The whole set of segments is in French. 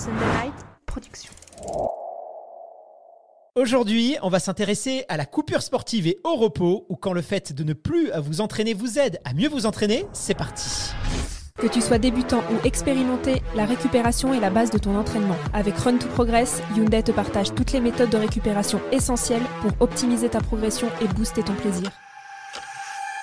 Sunday Aujourd'hui, on va s'intéresser à la coupure sportive et au repos, ou quand le fait de ne plus à vous entraîner vous aide à mieux vous entraîner, c'est parti. Que tu sois débutant ou expérimenté, la récupération est la base de ton entraînement. Avec Run to Progress, Hyundai te partage toutes les méthodes de récupération essentielles pour optimiser ta progression et booster ton plaisir.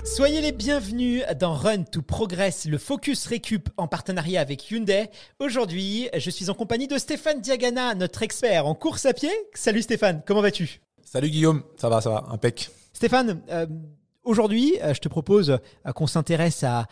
Soyez les bienvenus dans Run to Progress, le Focus Récup en partenariat avec Hyundai. Aujourd'hui, je suis en compagnie de Stéphane Diagana, notre expert en course à pied. Salut Stéphane, comment vas-tu Salut Guillaume, ça va, ça va, impec. Stéphane, euh, aujourd'hui, euh, je te propose euh, qu'on s'intéresse à,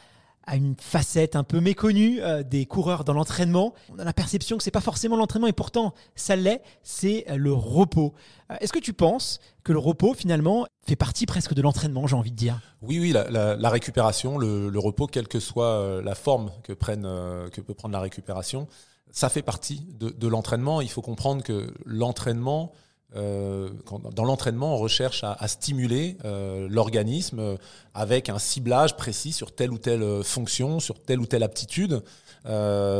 à une facette un peu méconnue euh, des coureurs dans l'entraînement. On a la perception que c'est pas forcément l'entraînement et pourtant ça l'est, c'est euh, le repos. Euh, est-ce que tu penses que le repos finalement fait partie presque de l'entraînement, j'ai envie de dire Oui, oui, la, récupération, le, repos, quelle que soit la forme que, que peut prendre la récupération, ça fait partie de l'entraînement. Il faut comprendre que l'entraînement euh, dans l'entraînement, on recherche à, stimuler euh, l'organisme euh, avec un ciblage précis sur telle ou telle fonction, sur telle ou telle aptitude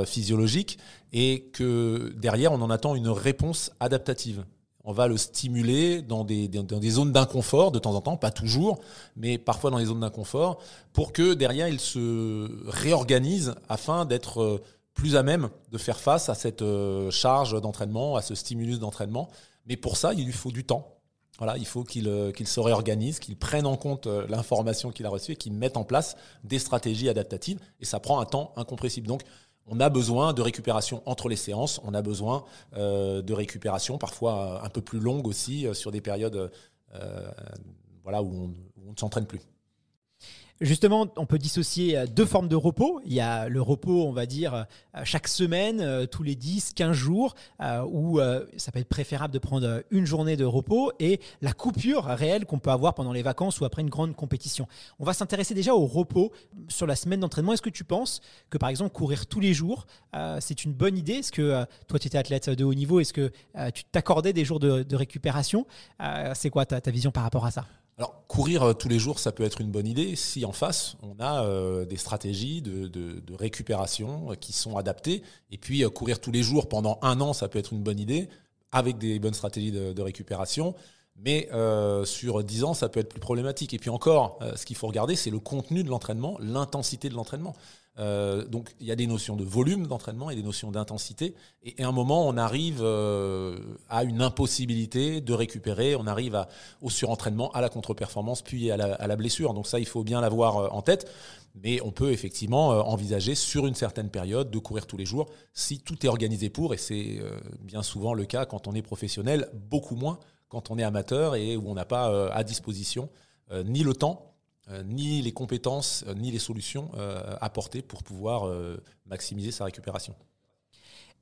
physiologique, et que derrière, on en attend une réponse adaptative. On va le stimuler dans des, dans des zones d'inconfort de temps en temps, pas toujours, mais parfois dans des zones d'inconfort, pour que derrière, il se réorganise afin d'être plus à même de faire face à cette charge d'entraînement, à ce stimulus d'entraînement. Mais pour ça, il lui faut du temps. Voilà, il faut qu'il euh, qu'il se réorganise, qu'il prenne en compte euh, l'information qu'il a reçue et qu'il mette en place des stratégies adaptatives. Et ça prend un temps incompressible. Donc, on a besoin de récupération entre les séances, on a besoin euh, de récupération parfois un peu plus longue aussi sur des périodes voilà, où on ne s'entraîne plus. Justement, on peut dissocier euh, deux formes de repos. Il y a le repos, on va dire, euh, chaque semaine, euh, tous les 10, 15 jours, où ça peut être préférable de prendre une journée de repos, et la coupure réelle qu'on peut avoir pendant les vacances ou après une grande compétition. On va s'intéresser déjà au repos sur la semaine d'entraînement. Est-ce que tu penses que, par exemple, courir tous les jours, c'est une bonne idée Est-ce que toi, tu étais athlète de haut niveau Est-ce que tu t'accordais des jours de, récupération C'est quoi ta vision par rapport à ça alors, courir euh, tous les jours, ça peut être une bonne idée si en face, on a euh, des stratégies de, récupération euh, qui sont adaptées. Et puis, courir tous les jours pendant un an, ça peut être une bonne idée avec des bonnes stratégies de, récupération. Mais sur dix ans, ça peut être plus problématique. Et puis encore, ce qu'il faut regarder, c'est le contenu de l'entraînement, l'intensité de l'entraînement. Euh, donc il y a des notions de volume d'entraînement et des notions d'intensité. Et, à un moment, on arrive euh, à une impossibilité de récupérer, on arrive au surentraînement, à la contre-performance, puis à la, à la, blessure. Donc ça, il faut bien l'avoir euh, en tête. Mais on peut effectivement envisager sur une certaine période de courir tous les jours si tout est organisé pour, et c'est bien souvent le cas quand on est professionnel, beaucoup moins quand on est amateur et où on n'a pas à disposition ni le temps euh, ni les compétences, euh, ni les solutions euh, apportées pour pouvoir maximiser sa récupération.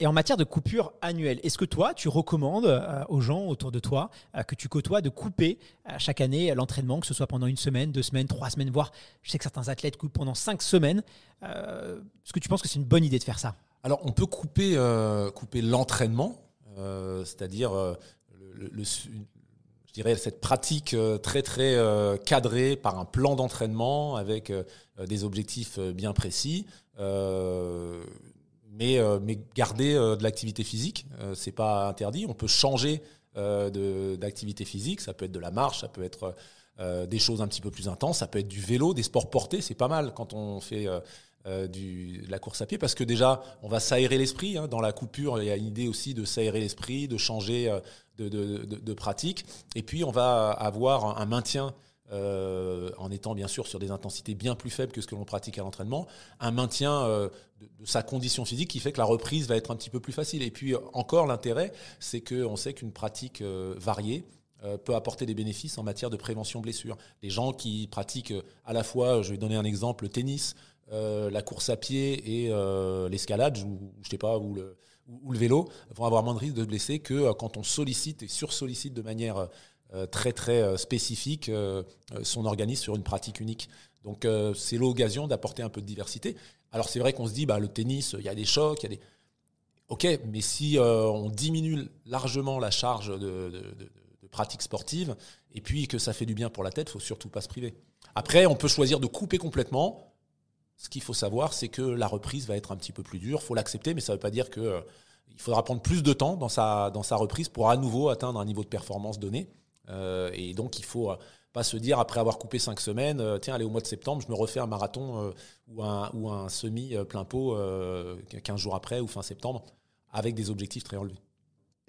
Et en matière de coupure annuelle, est-ce que toi, tu recommandes aux gens autour de toi que tu côtoies de couper chaque année l'entraînement, que ce soit pendant une semaine, deux semaines, trois semaines, voire je sais que certains athlètes coupent pendant cinq semaines. est-ce que tu penses que c'est une bonne idée de faire ça Alors, on peut couper, couper l'entraînement, c'est-à-dire le je dirais, cette pratique euh, très très euh, cadrée par un plan d'entraînement avec euh, des objectifs bien précis. Mais, mais, garder de l'activité physique, c'est pas interdit. On peut changer d'activité physique. Ça peut être de la marche, ça peut être des choses un petit peu plus intenses, ça peut être du vélo, des sports portés. C'est pas mal quand on fait euh, de la course à pied parce que déjà, on va s'aérer l'esprit. Hein. Dans la coupure, il y a une idée aussi de s'aérer l'esprit, de changer euh, de, pratique. Et puis, on va avoir un, maintien. Euh, en étant bien sûr sur des intensités bien plus faibles que ce que l'on pratique à l'entraînement, un maintien de, sa condition physique qui fait que la reprise va être un petit peu plus facile. Et puis encore l'intérêt, c'est que qu'on sait qu'une pratique variée, peut apporter des bénéfices en matière de prévention blessure. Les gens qui pratiquent à la fois, je vais donner un exemple, le tennis, euh, la course à pied et euh, l'escalade ou, je sais pas ou le, vélo vont avoir moins de risques de blesser que euh, quand on sollicite et sursollicite de manière très très spécifique son organisme sur une pratique unique. Donc c'est l'occasion d'apporter un peu de diversité. Alors c'est vrai qu'on se dit bah le tennis, il y a des chocs, il y a des Ok, mais si on diminue largement la charge de, pratiques de, pratique sportive et puis que ça fait du bien pour la tête, faut surtout pas se priver. Après, on peut choisir de couper complètement ce qu'il faut savoir, c'est que la reprise va être un petit peu plus dure. Il faut l'accepter, mais ça ne veut pas dire qu'il euh, faudra prendre plus de temps dans sa, dans sa reprise pour à nouveau atteindre un niveau de performance donné. Euh, et donc, il ne faut euh, pas se dire, après avoir coupé cinq semaines, tiens, allez, au mois de septembre, je me refais un marathon ou, un, ou un semi plein pot 15 jours après ou fin septembre avec des objectifs très relevés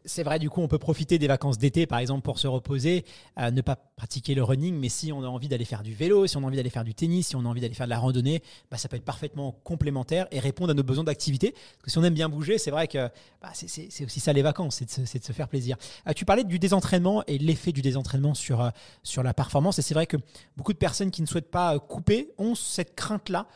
c'est vrai, du coup, on peut profiter des vacances d'été, par exemple, pour se reposer, euh, ne pas pratiquer le running, mais si on a envie d'aller faire du vélo, si on a envie d'aller faire du tennis, si on a envie d'aller faire de la randonnée, bah, ça peut être parfaitement complémentaire et répondre à nos besoins d'activité. Parce que si on aime bien bouger, c'est vrai que bah, c'est aussi ça les vacances, c'est de, se faire plaisir. Euh, tu parlais du désentraînement et l'effet du désentraînement sur, euh, sur la performance, et c'est vrai que beaucoup de personnes qui ne souhaitent pas couper ont cette crainte-là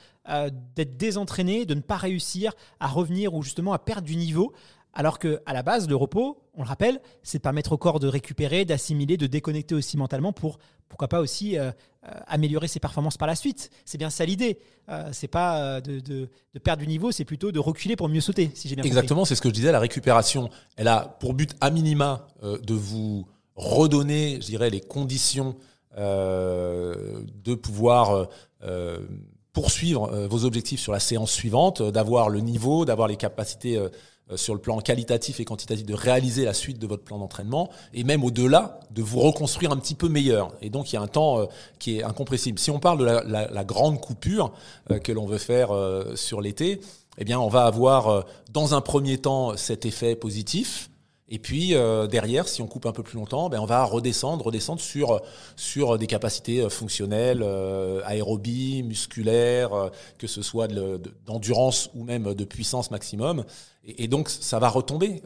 d'être désentraînées, de ne pas réussir à revenir ou justement à perdre du niveau. Alors que à la base, le repos, on le rappelle, c'est permettre au corps de récupérer, d'assimiler, de déconnecter aussi mentalement pour pourquoi pas aussi euh, euh, améliorer ses performances par la suite. C'est bien ça l'idée. Euh, c'est pas de, perdre du niveau, c'est plutôt de reculer pour mieux sauter, si j'ai bien Exactement, c'est ce que je disais. La récupération, elle a pour but à minima de vous redonner, je dirais, les conditions de pouvoir poursuivre vos objectifs sur la séance suivante, d'avoir le niveau, d'avoir les capacités euh, sur le plan qualitatif et quantitatif, de réaliser la suite de votre plan d'entraînement, et même au-delà, de vous reconstruire un petit peu meilleur. Et donc, il y a un temps euh, qui est incompressible. Si on parle de la, la grande coupure euh, que l'on veut faire sur l'été, eh bien, on va avoir dans un premier temps cet effet positif, et puis euh, derrière, si on coupe un peu plus longtemps, ben, on va redescendre, redescendre sur, sur des capacités euh, fonctionnelles, euh, aérobie, musculaires, euh, que ce soit d'endurance de, ou même de puissance maximum. Et, et donc ça va retomber.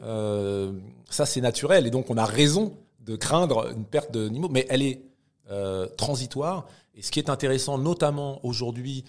ça c'est naturel. Et donc on a raison de craindre une perte de niveau, mais elle est transitoire. Et ce qui est intéressant, notamment aujourd'hui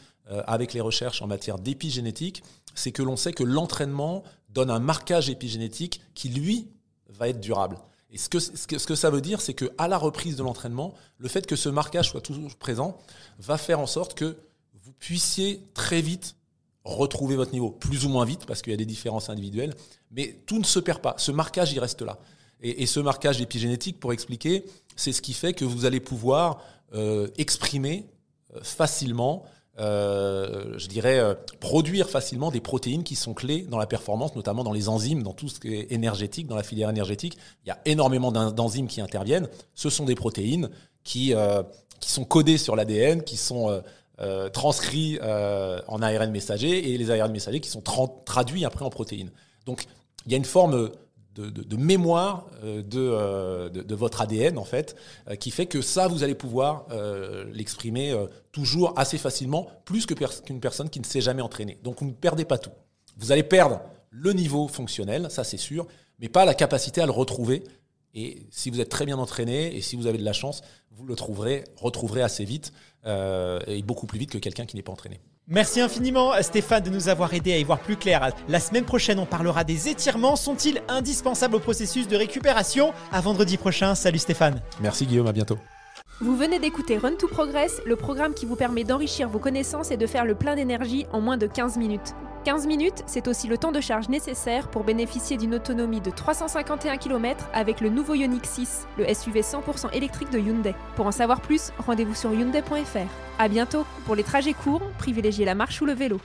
avec les recherches en matière d'épigénétique, c'est que l'on sait que l'entraînement donne un marquage épigénétique qui, lui, va être durable. Et ce que, ce que, ça veut dire, c'est qu'à la reprise de l'entraînement, le fait que ce marquage soit toujours présent va faire en sorte que vous puissiez très vite retrouver votre niveau, plus ou moins vite, parce qu'il y a des différences individuelles, mais tout ne se perd pas. Ce marquage, il reste là. Et, ce marquage épigénétique, pour expliquer, c'est ce qui fait que vous allez pouvoir euh, exprimer euh, facilement euh, je dirais, euh, produire facilement des protéines qui sont clés dans la performance, notamment dans les enzymes, dans tout ce qui est énergétique, dans la filière énergétique. Il y a énormément d'enzymes qui interviennent. Ce sont des protéines qui, euh, qui sont codées sur l'ADN, qui sont... transcrits en ARN messager et les ARN messagers qui sont traduits après en protéines. Donc il y a une forme de, mémoire euh, euh, de, votre ADN, en fait, euh, qui fait que ça, vous allez pouvoir l'exprimer toujours assez facilement, plus qu'une personne qui ne s'est jamais entraînée. Donc, vous ne perdez pas tout. Vous allez perdre le niveau fonctionnel, ça c'est sûr, mais pas la capacité à le retrouver. Et si vous êtes très bien entraîné et si vous avez de la chance, vous le trouverez, retrouverez assez vite et beaucoup plus vite que quelqu'un qui n'est pas entraîné. Merci infiniment Stéphane de nous avoir aidé à y voir plus clair. La semaine prochaine, on parlera des étirements. Sont-ils indispensables au processus de récupération À vendredi prochain. Salut Stéphane. Merci Guillaume, à bientôt. Vous venez d'écouter Run to Progress, le programme qui vous permet d'enrichir vos connaissances et de faire le plein d'énergie en moins de 15 minutes. 15 minutes, c'est aussi le temps de charge nécessaire pour bénéficier d'une autonomie de 351 km avec le nouveau Ioniq 6, le SUV 100% électrique de Hyundai. Pour en savoir plus, rendez-vous sur hyundai.fr. À bientôt. Pour les trajets courts, privilégiez la marche ou le vélo.